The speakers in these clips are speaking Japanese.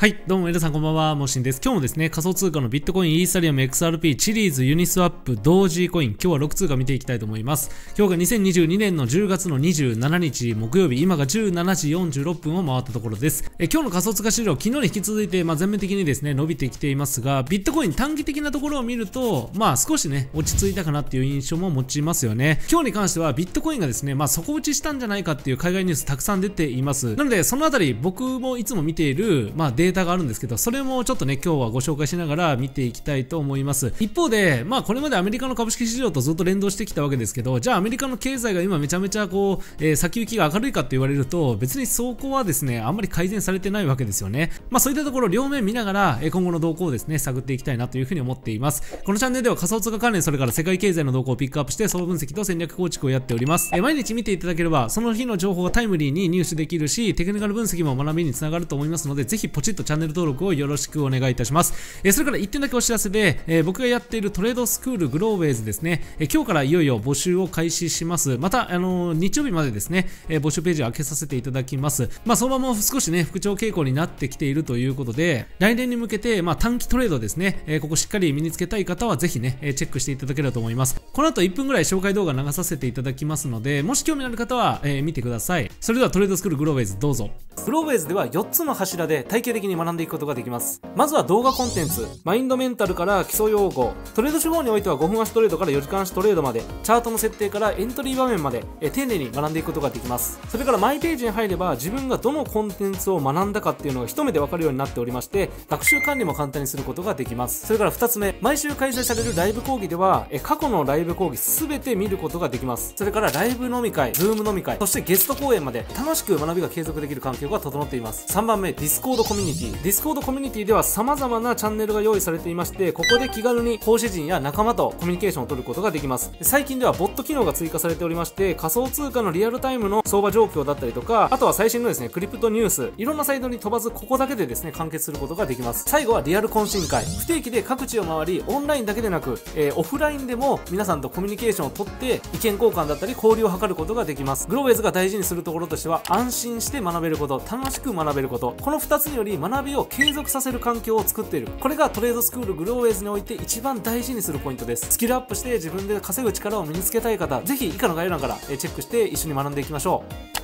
はい、どうも皆さんこんばんは、もしんです。今日もですね、仮想通貨のビットコイン、イーサリアム、XRP、チリーズ、ユニスワップ、同時コイン、今日は6通貨見ていきたいと思います。今日が2022年の10月の27日、木曜日、今が17時46分を回ったところです。え今日の仮想通貨市場、昨日に引き続いて、まあ、全面的にですね、伸びてきていますが、ビットコイン短期的なところを見ると、まあ少しね、落ち着いたかなっていう印象も持ちますよね。今日に関しては、ビットコインがですね、まあ底打ちしたんじゃないかっていう海外ニュースたくさん出ています。なので、そのあたり、僕もいつも見ている、まあデータがあるんですけど、それもちょっとね、今日はご紹介しながら見ていきたいと思います。一方で、まあこれまでアメリカの株式市場とずっと連動してきたわけですけど、じゃあアメリカの経済が今めちゃめちゃこう、えー、先行きが明るいかって言われると、別にそこはですね、あんまり改善されてないわけですよね。まあそういったところ両面見ながら、今後の動向をですね、探っていきたいなというふうに思っています。このチャンネルでは仮想通貨関連、それから世界経済の動向をピックアップして、総分析と戦略構築をやっております。えー、毎日見ていただければ、その日の情報がタイムリーに入手できるし、テクニカル分析も学びにつながると思いますので、ぜひポチッとチャンネル登録をよろしくお願いいたします。えそれから1点だけお知らせで、え僕がやっているトレードスクールグローウェイズですね、え今日からいよいよ募集を開始します。また、あの日曜日までですね、え募集ページを開けさせていただきます。まあ、相場も少しね、復調傾向になってきているということで、来年に向けて、まあ、短期トレードですね、えここしっかり身につけたい方はぜひね、チェックしていただければと思います。この後1分ぐらい紹介動画流させていただきますので、もし興味のある方は、え見てください。それではトレードスクールグローウェイズどうぞ。グローウェイズでは4つの柱で体系的に学んでいくことができます。まずは動画コンテンツ、マインドメンタルから基礎用語、トレード手法においては5分足トレードから4時間足トレードまで、チャートの設定からエントリー場面まで、え丁寧に学んでいくことができます。それからマイページに入れば自分がどのコンテンツを学んだかっていうのが一目でわかるようになっておりまして、学習管理も簡単にすることができます。それから2つ目、毎週開催されるライブ講義では、え過去のライブ講義すべて見ることができます。それからライブ飲み会、ズーム飲み会、そしてゲスト講演まで楽しく学びが継続できる環境が整っています。3番目、ディスコードコミュニティティ d i s c コミュニティでは様々なチャンネルが用意されていましてここで気軽に講師陣や仲間とコミュニケーションを取ることができます最近ではボット機能が追加されておりまして仮想通貨のリアルタイムの相場状況だったりとかあとは最新のですねクリプトニュースいろんなサイトに飛ばずここだけでですね完結することができます最後はリアル懇親会不定期で各地を回りオンラインだけでなく、えー、オフラインでも皆さんとコミュニケーションをとって意見交換だったり交流を図ることができますグローウェイズが大事にするところとしては安心して学べること楽しく学べることこの2つにより学学びを継続させる環境を作っているこれがトレードスクールグローウェイズにおいて一番大事にするポイントですスキルアップして自分で稼ぐ力を身につけたい方ぜひ以下の概要欄からチェックして一緒に学んでいきましょう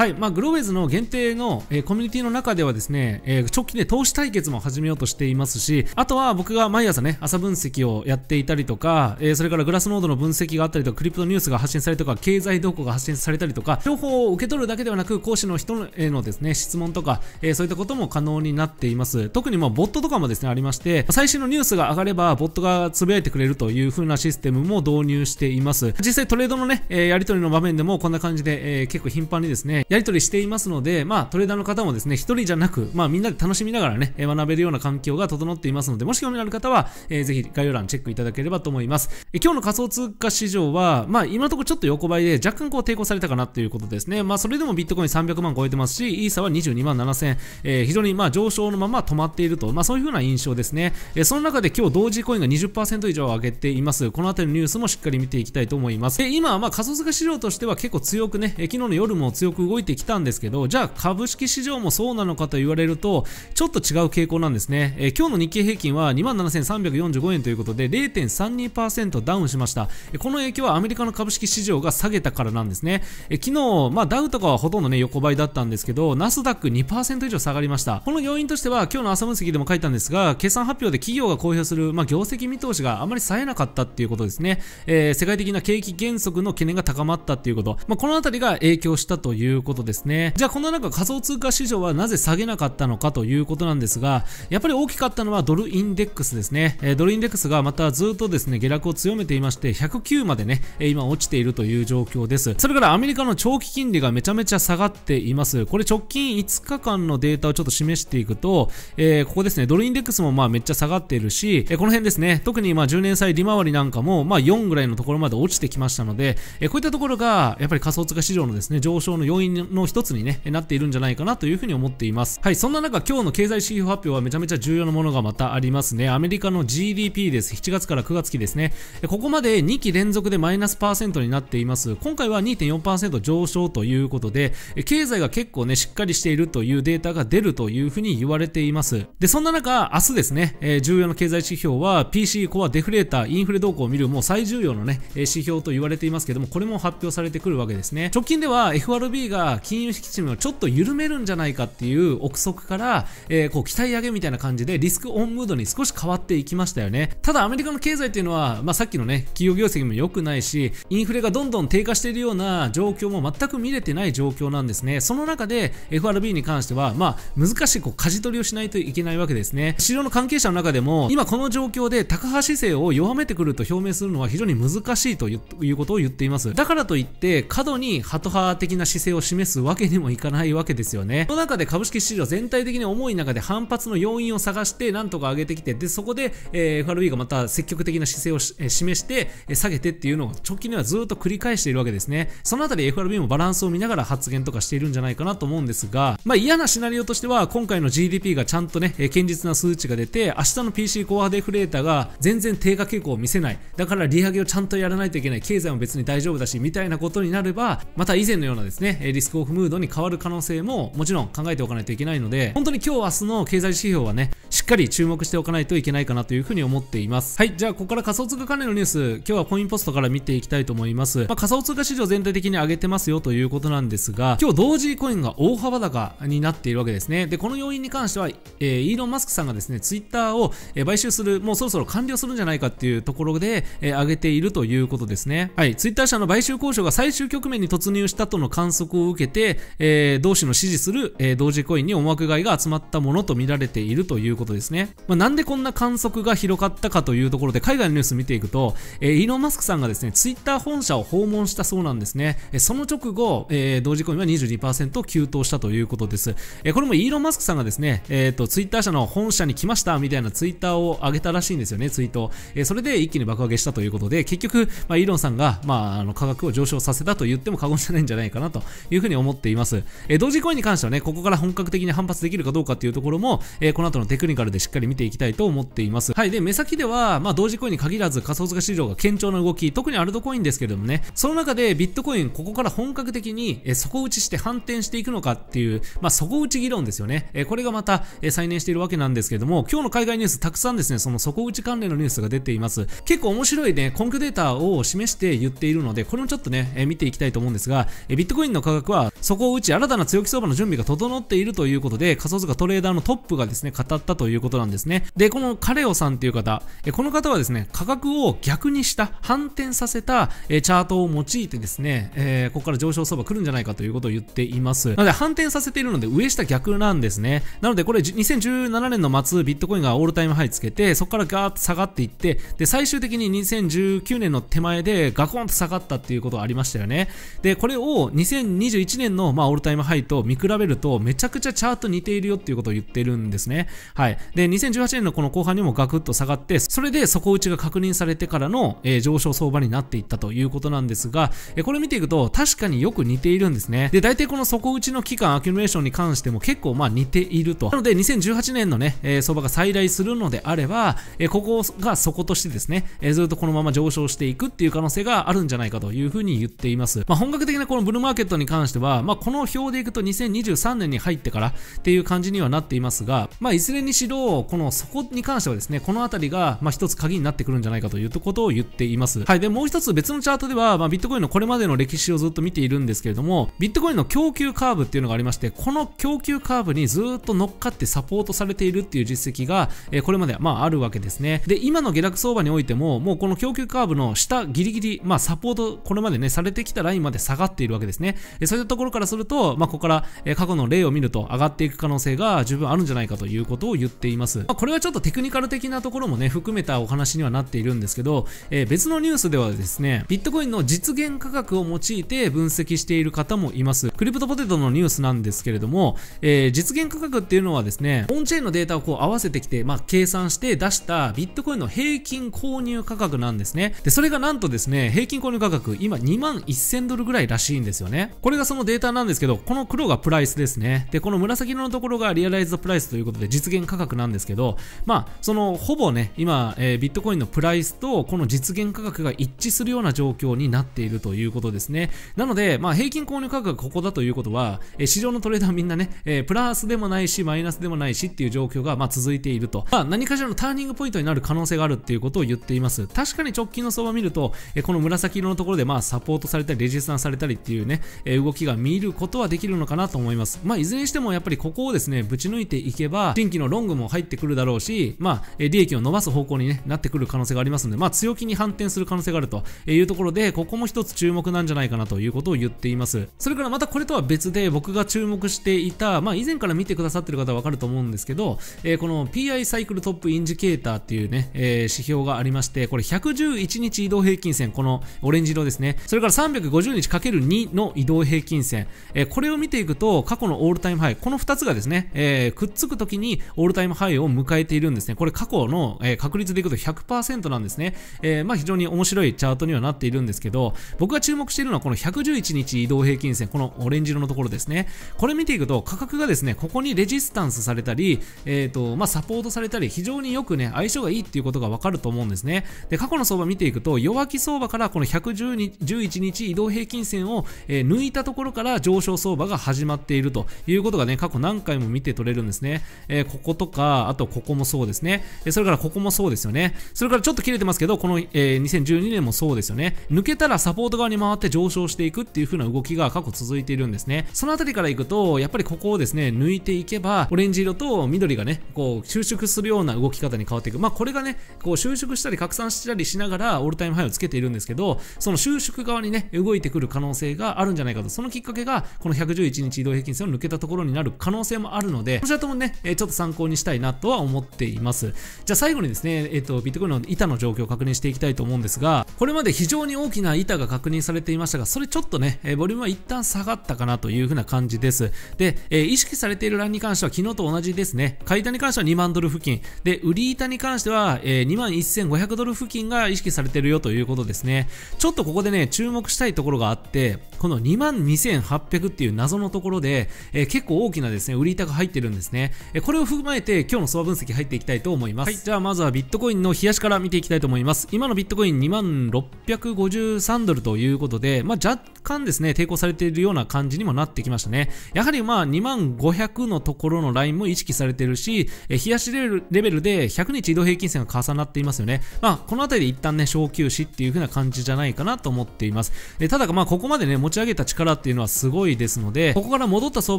はい、まあ、グローウェイズの限定の、えー、コミュニティの中ではですね、えー、直近で投資対決も始めようとしていますし、あとは僕が毎朝ね、朝分析をやっていたりとか、えー、それからグラスノードの分析があったりとか、クリプトニュースが発信されたりとか、経済動向が発信されたりとか、情報を受け取るだけではなく、講師の人へのですね、質問とか、えー、そういったことも可能になっています。特にもうボットとかもですね、ありまして、最新のニュースが上がれば、ボットがつぶやいてくれるという風なシステムも導入しています。実際トレードのね、えー、やり取りの場面でもこんな感じで、えー、結構頻繁にですね、やり取りしていますので、まあ、トレーダーの方もですね、一人じゃなく、まあ、みんなで楽しみながらね、学べるような環境が整っていますので、もし興味のある方は、えー、ぜひ概要欄チェックいただければと思います。え今日の仮想通貨市場は、まあ、今のところちょっと横ばいで、若干こう抵抗されたかなということですね。まあ、それでもビットコイン300万超えてますし、イーサは22万7000、えー、非常にまあ上昇のまま止まっていると、まあ、そういうふうな印象ですね。えー、その中で今日同時コインが20%以上上げています。このあたりのニュースもしっかり見ていきたいと思います。え今はまあ仮想通貨市場としては結構強くね、え昨日の夜も強く動いいてきたんですけど、じゃあ株式市場もそうなのかと言われると、ちょっと違う傾向なんですね。えー、今日の日経平均は27,345円ということで、0.32%ダウンしました。この影響はアメリカの株式市場が下げたからなんですね。え昨日、まあ、ダウとかはほとんどね、横ばいだったんですけど、ナスダック2%以上下がりました。この要因としては、今日の朝分析でも書いたんですが、決算発表で企業が公表する、まあ、業績見通しがあまり冴えなかったっていうことですね。えー、世界的な景気減速の懸念が高まったっていうこと。まあ、このあたりが影響したということことですね。じゃあこの中仮想通貨市場はなぜ下げなかったのかということなんですが、やっぱり大きかったのはドルインデックスですね。えー、ドルインデックスがまたずっとですね、下落を強めていまして、109までね、今落ちているという状況です。それからアメリカの長期金利がめちゃめちゃ下がっています。これ直近5日間のデータをちょっと示していくと、えー、ここですね、ドルインデックスもまあめっちゃ下がっているし、えー、この辺ですね、特にまあ10年債利回りなんかもまあ4ぐらいのところまで落ちてきましたので、えー、こういったところがやっぱり仮想通貨市場のですね、上昇の要因にの一つに、ね、なっているんじゃないかなというふうに思っています。はい、そんな中今日の経済指標発表はめちゃめちゃ重要なものがまたありますね。アメリカの GDP です。7月から9月期ですね。ここまで2期連続でマイナスパーセントになっています。今回は2.4%上昇ということで、経済が結構ね、しっかりしているというデータが出るというふうに言われています。で、そんな中、明日ですね、え重要な経済指標は PC コアデフレーター、インフレ動向を見るもう最重要のね、指標と言われていますけども、これも発表されてくるわけですね。直近では FRB がが金融引き締めをちょっと緩めるんじゃないかっていう憶測から、えー、こう期待上げみたいな感じでリスクオンムードに少し変わっていきましたよねただアメリカの経済っていうのは、まあ、さっきのね企業業績も良くないしインフレがどんどん低下しているような状況も全く見れてない状況なんですねその中で FRB に関しては、まあ、難しいこう舵取りをしないといけないわけですね市場の関係者の中でも今この状況で高派姿勢を弱めてくると表明するのは非常に難しいということを言っていますだからといって過度にハト派的な姿勢を示すわけにもいかないわけですよね。その中で株式市場全体的に重い中で反発の要因を探してなんとか上げてきて、で、そこで、えー、FRB がまた積極的な姿勢を、えー、示して、えー、下げてっていうのを直近ではずっと繰り返しているわけですね。そのあたり FRB もバランスを見ながら発言とかしているんじゃないかなと思うんですが、まあ嫌なシナリオとしては今回の GDP がちゃんとね、えー、堅実な数値が出て、明日の PC コアデフレーターが全然低下傾向を見せない。だから利上げをちゃんとやらないといけない。経済も別に大丈夫だし、みたいなことになれば、また以前のようなですね、リスクオフムードに変わる可能性ももちろん考えておかないといけないので、本当に今日明日の経済指標はね、しっかり注目しておかないといけないかなというふうに思っています。はい、じゃあここから仮想通貨関連のニュース、今日はコインポストから見ていきたいと思います。まあ、仮想通貨市場全体的に上げてますよということなんですが、今日同時コインが大幅高になっているわけですね。で、この要因に関しては、えー、イーロン・マスクさんがですね、ツイッターを、え買収する、もうそろそろ完了するんじゃないかっていうところで、えー、上げているということですね。はい、ツイッター社の買収交渉が最終局面に突入したとの観測を受けて、えー、同氏の支持する、えー、同時コインに思惑買いが集まったものと見られているということですね。まあ、なんでこんな観測が広がったかというところで、海外のニュース見ていくと、えー、イーロン・マスクさんがですね、ツイッター本社を訪問したそうなんですね。えー、その直後、えー、同時コインは22%急騰したということです。えー、これもイーロン・マスクさんがですね、えっ、ー、と、ツイッター社の本社に来ましたみたいなツイッターを上げたらしいんですよね、ツイート。えー、それで一気に爆上げしたということで、結局、まあ、イーロンさんが、まあ、あの価格を上昇させたと言っても過言じゃないんじゃないかなといういうふうに思っています。えー、同時コインに関してはね、ここから本格的に反発できるかどうかっていうところも、えー、この後のテクニカルでしっかり見ていきたいと思っています。はい。で、目先では、まあ、同時コインに限らず仮想通貨市場が堅調な動き、特にアルトコインですけれどもね、その中でビットコイン、ここから本格的に、えー、底打ちして反転していくのかっていう、まあ、底打ち議論ですよね。えー、これがまた、えー、再燃しているわけなんですけれども、今日の海外ニュース、たくさんですね、その底打ち関連のニュースが出ています。結構面白いね、根拠データを示して言っているので、これもちょっとね、えー、見ていきたいと思うんですが、えー、ビットコインの価格くは、そこを打ち新たな強気相場の準備が整っているということで、仮想通貨トレーダーのトップがですね、語ったということなんですね。で、このカレオさんっていう方、えこの方はですね、価格を逆にした、反転させた、えチャートを用いてですね、えー、ここから上昇相場来るんじゃないかということを言っています。なので、反転させているので、上下逆なんですね。なので、これ、2017年の末、ビットコインがオールタイムハイつけて、そこからガーッと下がっていって、で、最終的に2019年の手前でガコンと下がったっていうことがありましたよね。で、これを2021 2021年の、まあ、オールタイムハイと見比べると、めちゃくちゃチャート似ているよっていうことを言ってるんですね。はい。で、2018年のこの後半にもガクッと下がって、それで底打ちが確認されてからの、えー、上昇相場になっていったということなんですが、えー、これ見ていくと、確かによく似ているんですね。で、大体この底打ちの期間、アキュメレーションに関しても結構まあ似ていると。なので、2018年のね、えー、相場が再来するのであれば、えー、ここが底としてですね、えー、ずっとこのまま上昇していくっていう可能性があるんじゃないかというふうに言っています。まあ、本格的なこのブルーマーケットに関しては、まあ、この表でいくと2023年に入ってからっていう感じにはなっていますが、まあ、いずれにしろ、このそこに関してはですね、この辺りが、一つ鍵になってくるんじゃないかということを言っています。はい。で、もう一つ別のチャートでは、まあ、ビットコインのこれまでの歴史をずっと見ているんですけれども、ビットコインの供給カーブっていうのがありまして、この供給カーブにずっと乗っかってサポートされているっていう実績が、えー、これまで、まあ、あるわけですね。で、今の下落相場においても、もうこの供給カーブの下ギリギリ、まあ、サポート、これまでね、されてきたラインまで下がっているわけですね。それいうところからすると、まあ、ここから、え過去の例を見ると上がっていく可能性が十分あるんじゃないかということを言っています。まあ、これはちょっとテクニカル的なところもね、含めたお話にはなっているんですけど、えー、別のニュースではですね、ビットコインの実現価格を用いて分析している方もいます。クリプトポテトのニュースなんですけれども、えー、実現価格っていうのはですね、オンチェーンのデータをこう合わせてきて、まあ、計算して出したビットコインの平均購入価格なんですね。で、それがなんとですね、平均購入価格、今2万1000ドルぐらいらしいんですよね。これがそのデータなんですけど、この黒がプライスですね。で、この紫色のところがリアライズドプライスということで実現価格なんですけど、まあ、そのほぼね、今、えー、ビットコインのプライスとこの実現価格が一致するような状況になっているということですね。なので、まあ、平均購入価格がここだということは、えー、市場のトレーダーみんなね、えー、プラスでもないし、マイナスでもないしっていう状況が、まあ、続いていると。まあ、何かしらのターニングポイントになる可能性があるっていうことを言っています。確かに直近の相場見ると、えー、この紫色のところで、まあ、サポートされたり、レジスタンされたりっていうね、えー、動動きが見ることはできるのかなと思います。まあ、いずれにしてもやっぱりここをですね、ぶち抜いていけば、新規のロングも入ってくるだろうし、まあ、利益を伸ばす方向に、ね、なってくる可能性がありますので、まあ、強気に反転する可能性があるというところで、ここも一つ注目なんじゃないかなということを言っています。それからまたこれとは別で、僕が注目していた、まあ、以前から見てくださってる方はわかると思うんですけど、えー、この PI サイクルトップインジケーターっていうね、えー、指標がありまして、これ111日移動平均線、このオレンジ色ですね。それから350日 ×2 の移動平均平均線、えー、これを見ていくと、過去のオールタイムハイ、この2つがですね、えー、くっつくときにオールタイムハイを迎えているんですね。これ過去の、えー、確率でいくと100%なんですね。えー、まあ非常に面白いチャートにはなっているんですけど、僕が注目しているのはこの111日移動平均線、このオレンジ色のところですね。これ見ていくと、価格がですね、ここにレジスタンスされたり、えっ、と、まあサポートされたり、非常によくね、相性がいいっていうことがわかると思うんですね。で、過去の相場見ていくと、弱気相場からこの111日移動平均線を、え抜いたとところから上昇相場が始まっているということがね、過去何回も見て取れるんですね。えー、こことか、あとここもそうですね。それからここもそうですよね。それからちょっと切れてますけど、この、えー、2012年もそうですよね。抜けたらサポート側に回って上昇していくっていう風な動きが過去続いているんですね。そのあたりからいくと、やっぱりここをですね、抜いていけば、オレンジ色と緑がね、こう、収縮するような動き方に変わっていく。まあ、これがね、こう、収縮したり拡散したりしながら、オールタイムハイをつけているんですけど、その収縮側にね、動いてくる可能性があるんじゃないかと。そのきっかけがこの111日移動平均線を抜けたところになる可能性もあるのでこちらともね、えちょっと参考にしたいなとは思っていますじゃあ最後にですね、えっ、とビットコインの板の状況を確認していきたいと思うんですがこれまで非常に大きな板が確認されていましたがそれちょっとね、えボリュームは一旦下がったかなというふうな感じですで、えー、意識されている欄に関しては昨日と同じですね買い板に関しては2万ドル付近で売り板に関しては、えー、2万1500ドル付近が意識されているよということですねちょっとここでね注目したいところがあってこの22,800っていう謎のところで、えー、結構大きなですね、売り板が入ってるんですね。えー、これを踏まえて今日の相場分析入っていきたいと思います。はい、じゃあまずはビットコインの冷やしから見ていきたいと思います。今のビットコイン2653ドルということで、まあ、若干ですね、抵抗されているような感じにもなってきましたね。やはりまあ2500のところのラインも意識されてるし、えー、冷やしレベルで100日移動平均線が重なっていますよね。まあ、この辺りで一旦ね、小休止っていう風な感じじゃないかなと思っています。えー、ただまあここまでね、持ち上げた力っていうのはすごいですので、ここから戻った相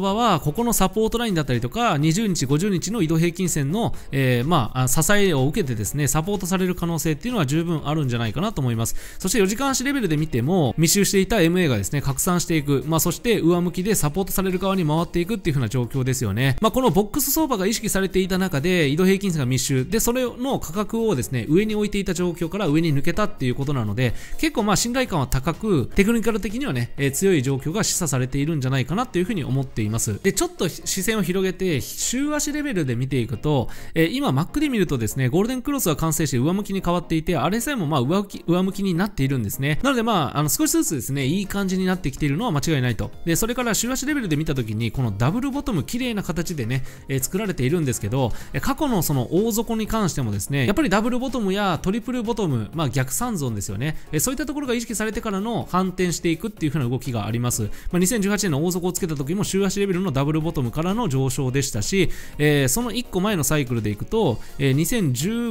場は、ここのサポートラインだったりとか、20日、50日の移動平均線の、えー、まあ、支えを受けてですね、サポートされる可能性っていうのは十分あるんじゃないかなと思います。そして4時間足レベルで見ても、密集していた MA がですね、拡散していく。まあ、そして上向きでサポートされる側に回っていくっていう風な状況ですよね。まあ、このボックス相場が意識されていた中で、移動平均線が密集。で、それの価格をですね、上に置いていた状況から上に抜けたっていうことなので、結構まあ信頼感は高く、テクニカル的にはね、えー、強い状況が示唆されているんじゃないかなというふうに思っています。で、ちょっと視線を広げて、週足レベルで見ていくと、えー、今、マックで見るとですね、ゴールデンクロスが完成して上向きに変わっていて、あれさえもまあ上向き、上向きになっているんですね。なのでまあ、あの少しずつですね、いい感じになってきているのは間違いないと。で、それから週足レベルで見た時に、このダブルボトム綺麗な形でね、えー、作られているんですけど、過去のその大底に関してもですね、やっぱりダブルボトムやトリプルボトム、まあ逆三ゾですよね。えそういったところが意識されてからの反転していくっていう風な動きがあります、まあ、2018年の大底をつけた時も週足レベルのダブルボトムからの上昇でしたし、えー、その1個前のサイクルでいくと、えー、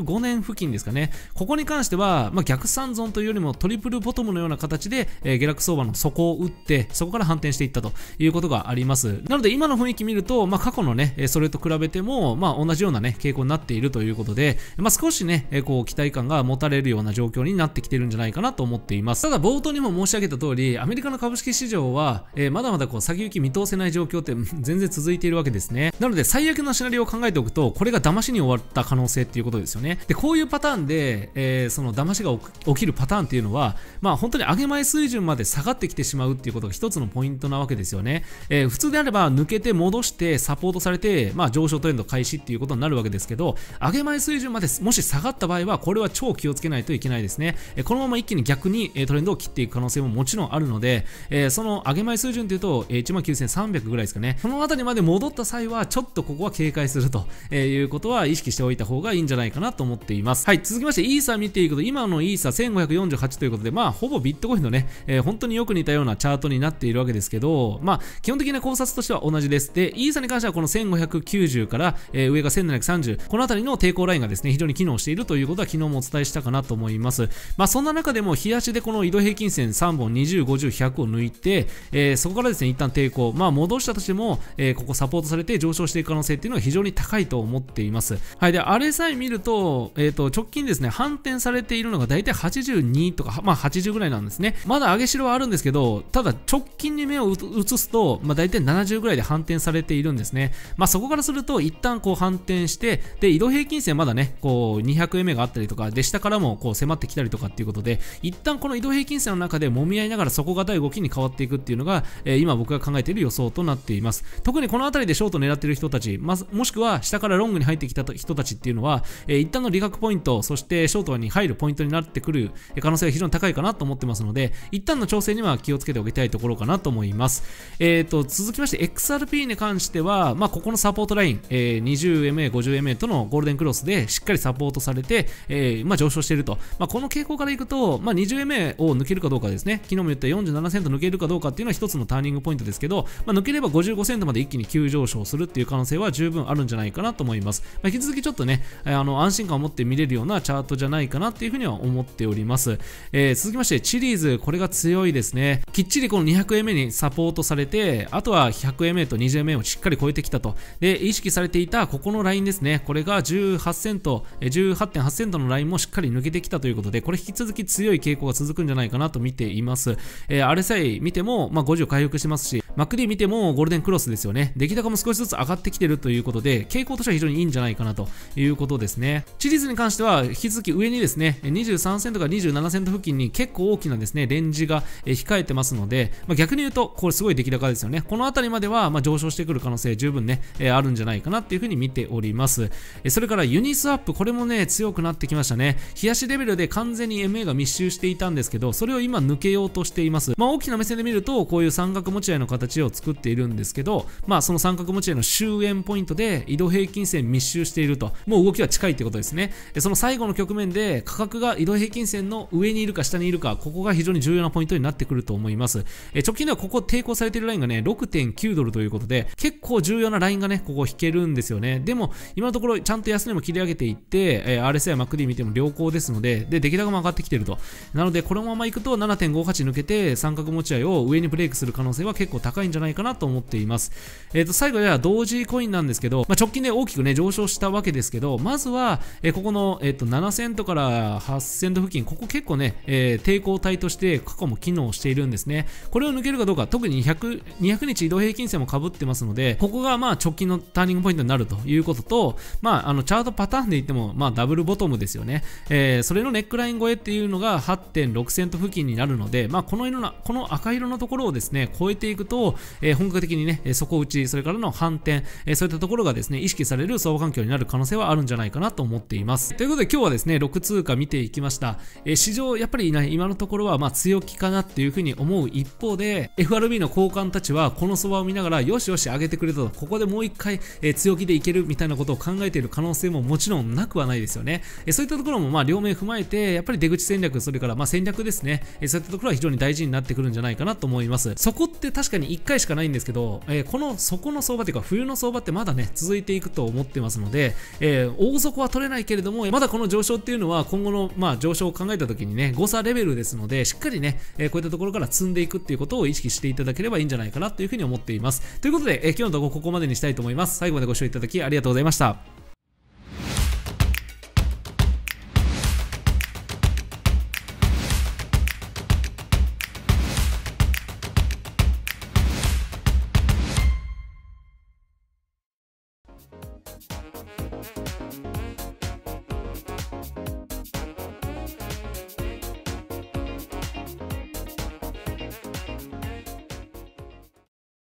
2015年付近ですかねここに関しては、まあ、逆三尊というよりもトリプルボトムのような形で、えー、下落相場の底を打ってそこから反転していったということがありますなので今の雰囲気見ると、まあ、過去のねそれと比べても、まあ、同じようなね傾向になっているということで、まあ、少しねこう期待感が持たれるような状況になってきてるんじゃないかなと思っていますただ冒頭にも申し上げた通りアメリカの株株式市場は、えー、まだまだこう先行き見通せない状況って全然続いているわけですね。なので最悪のシナリオを考えておくと、これが騙しに終わった可能性っていうことですよね。で、こういうパターンで、えー、その騙しが起きるパターンっていうのは、まあ本当に上げ前水準まで下がってきてしまうっていうことが一つのポイントなわけですよね。えー、普通であれば抜けて戻してサポートされて、まあ上昇トレンド開始っていうことになるわけですけど、上げ前水準までもし下がった場合は、これは超気をつけないといけないですね。えこのまま一気に逆にトレンドを切っていく可能性ももちろんあるので、えー、その上げ前水準というと、えー、19,300ぐらいですかね。そのあたりまで戻った際は、ちょっとここは警戒すると、えいうことは意識しておいた方がいいんじゃないかなと思っています。はい、続きまして、イーサ見ていくと、今のイーサ1548ということで、まあ、ほぼビットコインのね、えー、本当によく似たようなチャートになっているわけですけど、まあ、基本的な考察としては同じです。で、イーサに関してはこの1590から、えー、上が1730、このあたりの抵抗ラインがですね、非常に機能しているということは昨日もお伝えしたかなと思います。まあ、そんな中でも、日足でこの移動平均線3本、20、50、100を抜いて、えー、そこからですね、一旦抵抗、まあ戻したとしても、えー、ここサポートされて上昇していく可能性っていうのは非常に高いと思っています。はい、で、あれさえ見ると、えっ、ー、と、直近ですね、反転されているのが大体82とか、まあ80ぐらいなんですね。まだ上げしろはあるんですけど、ただ直近に目を移すと、まあ大体70ぐらいで反転されているんですね。まあそこからすると、一旦こう反転して、で、移動平均線まだね、こう200円目があったりとか、で、下からもこう迫ってきたりとかっていうことで、一旦この移動平均線の中で揉み合いながら底堅い動ききに変わっていくっていうのが、えー、今僕が考えている予想となっています。特にこの辺りでショート狙っている人たち、ま、もしくは下からロングに入ってきた人たちっていうのは、えー、一旦の利確ポイント、そしてショートに入るポイントになってくる可能性が非常に高いかなと思ってますので、一旦の調整には気をつけておきたいところかなと思います。えーと、と続きまして XRP に関しては、まあ、ここのサポートライン、えー、20MA、50MA とのゴールデンクロスでしっかりサポートされて、えーまあ、上昇していると、まあ、この傾向からいくと、まあ、20MA を抜けるかどうかですね、昨日も言った47セン抜けるかどうかっていうのは一つのターニングポイントですけど、まあ、抜ければ55セントまで一気に急上昇するっていう可能性は十分あるんじゃないかなと思います。まあ、引き続きちょっとね、あの、安心感を持って見れるようなチャートじゃないかなっていうふうには思っております。えー、続きまして、チリーズ、これが強いですね。きっちりこの 200MA にサポートされて、あとは 100MA と 20MA をしっかり超えてきたと。で、意識されていたここのラインですね。これが18セント、18.8セントのラインもしっかり抜けてきたということで、これ引き続き強い傾向が続くんじゃないかなと見ています。えー、際見ても、まあ、50回復しますし、マック見てもゴールデンクロスですよね。出来高も少しずつ上がってきてるということで、傾向としては非常にいいんじゃないかなということですね。シリーズに関しては、引き続き上にですね、23セントから27セント付近に結構大きなですね、レンジが控えてますので、まあ、逆に言うと、これすごい出来高ですよね。この辺りまでは、ま上昇してくる可能性十分ね、えあるんじゃないかなっていうふうに見ております。えそれからユニスワップ、これもね、強くなってきましたね。冷やしレベルで完全に MA が密集していたんですけど、それを今抜けようとしています。まあ、大きな目線で見ると、こういう三角持ち合いの形形を作っているんですけど、まあ、その三角持ち合いの終焉ポイントで移動平均線密集していると、もう動きは近いってことですね。その最後の局面で価格が移動平均線の上にいるか下にいるか、ここが非常に重要なポイントになってくると思います。え直近ではここ抵抗されているラインがね、6.9ドルということで、結構重要なラインがね、ここ引けるんですよね。でも、今のところちゃんと安値も切り上げていって、え RSI や MacD 見ても良好ですので、で、出来高も上がってきてると。なので、このまま行くと7.58抜けて、三角持ち合いを上にブレイクする可能性は結構高高いんじゃないかなと思っています。えっ、ー、と、最後では同時コインなんですけど、まあ、直近で大きくね、上昇したわけですけど、まずは、えー、ここの、えっ、ー、と、7セントから8セント付近、ここ結構ね、えー、抵抗体として過去も機能しているんですね。これを抜けるかどうか、特に100、200日移動平均線も被ってますので、ここがまあ直近のターニングポイントになるということと、まあ、あの、チャートパターンで言っても、まあ、ダブルボトムですよね。えー、それのネックライン越えっていうのが8.6セント付近になるので、まあ、この色な、この赤色のところをですね、超えていくと、とを、えー、本格的にね、底打ち、それからの反転、えー、そういったところがですね、意識される相場環境になる可能性はあるんじゃないかなと思っています。ということで今日はですね、6通貨見ていきました。えー、市場、やっぱりね、今のところはまあ強気かなっていうふうに思う一方で、FRB の交換たちはこの相場を見ながら、よしよし上げてくれたと、ここでもう一回、えー、強気でいけるみたいなことを考えている可能性ももちろんなくはないですよね。えー、そういったところもまあ両面踏まえて、やっぱり出口戦略、それからまあ戦略ですね、えー、そういったところは非常に大事になってくるんじゃないかなと思います。そこって確かに1回しかないんですけど、えー、この底の相場というか冬の相場ってまだね続いていくと思ってますので、えー、大底は取れないけれどもまだこの上昇っていうのは今後の、まあ、上昇を考えた時にね誤差レベルですのでしっかりね、えー、こういったところから積んでいくっていうことを意識していただければいいんじゃないかなというふうに思っていますということで、えー、今日の動画ここまでにしたいと思います最後までご視聴いただきありがとうございました